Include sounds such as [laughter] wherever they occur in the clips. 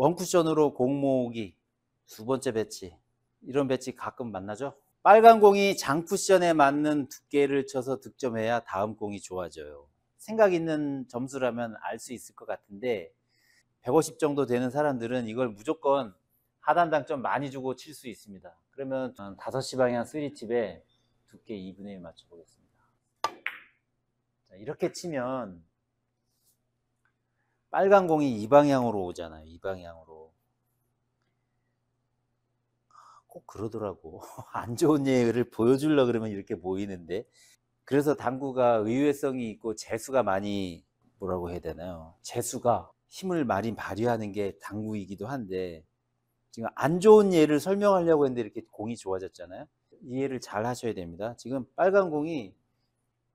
원쿠션으로 공모기 두 번째 배치 이런 배치 가끔 만나죠? 빨간 공이 장쿠션에 맞는 두께를 쳐서 득점해야 다음 공이 좋아져요. 생각 있는 점수라면 알 수 있을 것 같은데 150 정도 되는 사람들은 이걸 무조건 하단 당점 많이 주고 칠 수 있습니다. 그러면 5시 방향 3팁에 두께 2분의 1 맞춰보겠습니다. 자, 이렇게 치면 빨간 공이 이 방향으로 오잖아요. 이 방향으로. 꼭 그러더라고. [laughs] 안 좋은 예를 보여주려 고 그러면 이렇게 보이는데. 그래서 당구가 의외성이 있고 재수가 많이 뭐라고 해야 되나요? 재수가 힘을 많이 발휘하는 게 당구이기도 한데 지금 안 좋은 예를 설명하려고 했는데 이렇게 공이 좋아졌잖아요. 이해를 잘 하셔야 됩니다. 지금 빨간 공이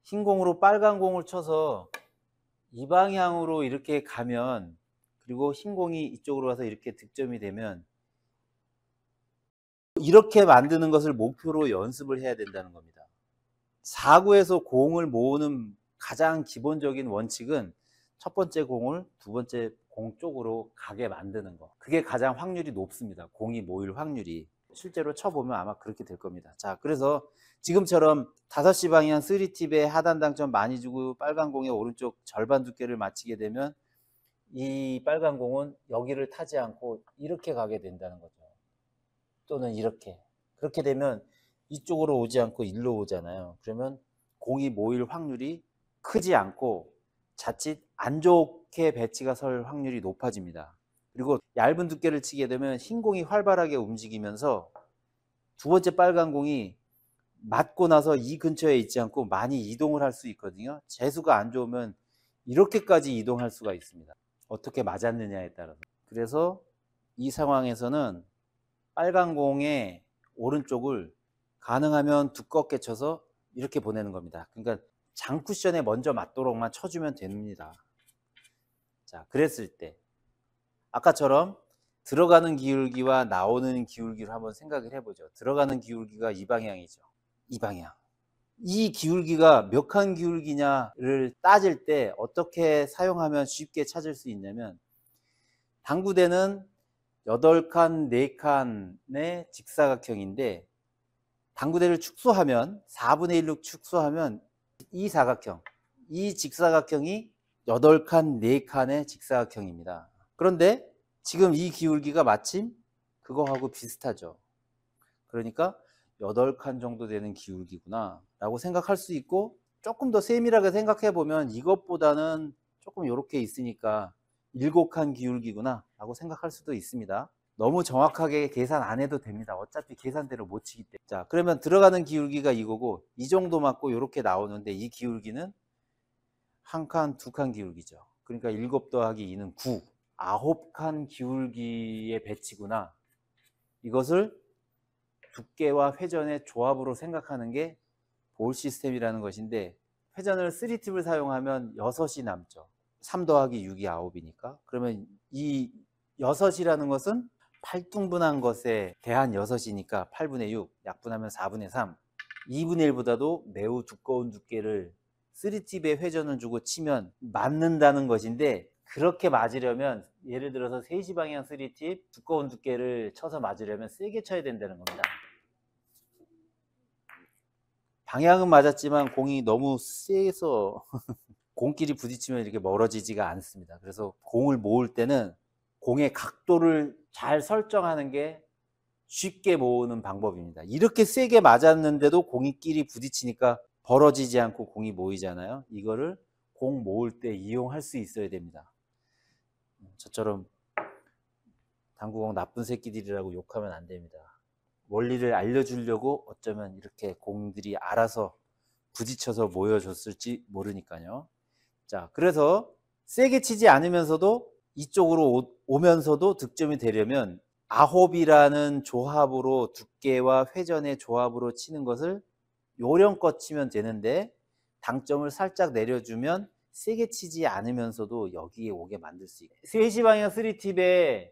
흰 공으로 빨간 공을 쳐서 이 방향으로 이렇게 가면 그리고 흰공이 이쪽으로 와서 이렇게 득점이 되면 이렇게 만드는 것을 목표로 연습을 해야 된다는 겁니다. 사구에서 공을 모으는 가장 기본적인 원칙은 첫 번째 공을 두 번째 공 쪽으로 가게 만드는 거. 그게 가장 확률이 높습니다. 공이 모일 확률이. 실제로 쳐보면 아마 그렇게 될 겁니다. 자, 그래서 지금처럼 5시 방향 3팁에 하단 당점 많이 주고 빨간 공의 오른쪽 절반 두께를 마치게 되면 이 빨간 공은 여기를 타지 않고 이렇게 가게 된다는 거죠. 또는 이렇게. 그렇게 되면 이쪽으로 오지 않고 일로 오잖아요. 그러면 공이 모일 확률이 크지 않고 자칫 안 좋게 배치가 설 확률이 높아집니다. 그리고 얇은 두께를 치게 되면 흰 공이 활발하게 움직이면서 두 번째 빨간 공이 맞고 나서 이 근처에 있지 않고 많이 이동을 할 수 있거든요. 재수가 안 좋으면 이렇게까지 이동할 수가 있습니다. 어떻게 맞았느냐에 따라서. 그래서 이 상황에서는 빨간 공의 오른쪽을 가능하면 두껍게 쳐서 이렇게 보내는 겁니다. 그러니까 장쿠션에 먼저 맞도록만 쳐주면 됩니다. 자, 그랬을 때 아까처럼 들어가는 기울기와 나오는 기울기를 한번 생각을 해보죠. 들어가는 기울기가 이 방향이죠. 이 방향. 이 기울기가 몇 칸 기울기냐를 따질 때 어떻게 사용하면 쉽게 찾을 수 있냐면 당구대는 8칸, 4칸의 직사각형인데 당구대를 축소하면 4분의 1로 축소하면 이 사각형, 이 직사각형이 8칸, 4칸의 직사각형입니다. 그런데 지금 이 기울기가 마침 그거하고 비슷하죠. 그러니까 8칸 정도 되는 기울기구나 라고 생각할 수 있고 조금 더 세밀하게 생각해 보면 이것보다는 조금 이렇게 있으니까 7칸 기울기구나 라고 생각할 수도 있습니다. 너무 정확하게 계산 안 해도 됩니다. 어차피 계산대로 못 치기 때문에. 자, 그러면 들어가는 기울기가 이거고 이 정도 맞고 이렇게 나오는데 이 기울기는 한 칸, 두 칸 기울기죠. 그러니까 7 더하기 2는 9. 아홉 칸 기울기의 배치구나. 이것을 두께와 회전의 조합으로 생각하는 게 볼 시스템이라는 것인데 회전을 3팁을 사용하면 6이 남죠. 3 더하기 6이 9이니까. 그러면 이 6이라는 것은 8등분한 것에 대한 6이니까 8분의 6, 약분하면 4분의 3. 2분의 1보다도 매우 두꺼운 두께를 3팁의 회전을 주고 치면 맞는다는 것인데 그렇게 맞으려면 예를 들어서 3시 방향 3팁 두꺼운 두께를 쳐서 맞으려면 세게 쳐야 된다는 겁니다. 방향은 맞았지만 공이 너무 세서 [laughs] 공끼리 부딪히면 이렇게 멀어지지가 않습니다. 그래서 공을 모을 때는 공의 각도를 잘 설정하는 게 쉽게 모으는 방법입니다. 이렇게 세게 맞았는데도 공이 끼리 부딪히니까 벌어지지 않고 공이 모이잖아요. 이거를 공 모을 때 이용할 수 있어야 됩니다. 저처럼 당구공 나쁜 새끼들이라고 욕하면 안 됩니다. 원리를 알려주려고 어쩌면 이렇게 공들이 알아서 부딪혀서 모여졌을지 모르니까요. 자, 그래서 세게 치지 않으면서도 이쪽으로 오, 면서도 득점이 되려면 아홉이라는 조합으로 두께와 회전의 조합으로 치는 것을 요령껏 치면 되는데 당점을 살짝 내려주면 세게 치지 않으면서도 여기에 오게 만들 수 있고 스웨시 방향 3팁에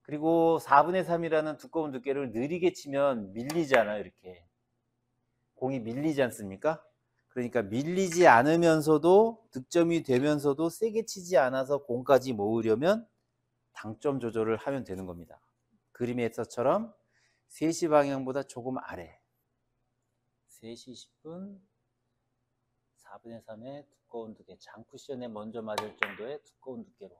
그리고 4분의 3이라는 두꺼운 두께를 느리게 치면 밀리잖아 이렇게 공이 밀리지 않습니까? 그러니까 밀리지 않으면서도 득점이 되면서도 세게 치지 않아서 공까지 모으려면 당점 조절을 하면 되는 겁니다. 그림에서처럼 3시 방향보다 조금 아래 3시 10분 4분의 3의 두꺼운 두께 장쿠션에 먼저 맞을 정도의 두꺼운 두께로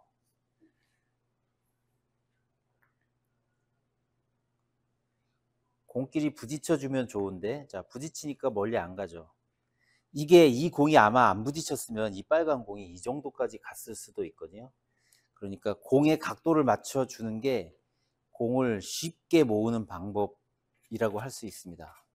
공끼리 부딪혀주면 좋은데 자 부딪히니까 멀리 안 가죠 이게 이 공이 아마 안 부딪혔으면 이 빨간 공이 이 정도까지 갔을 수도 있거든요 그러니까 공의 각도를 맞춰주는 게 공을 쉽게 모으는 방법이라고 할 수 있습니다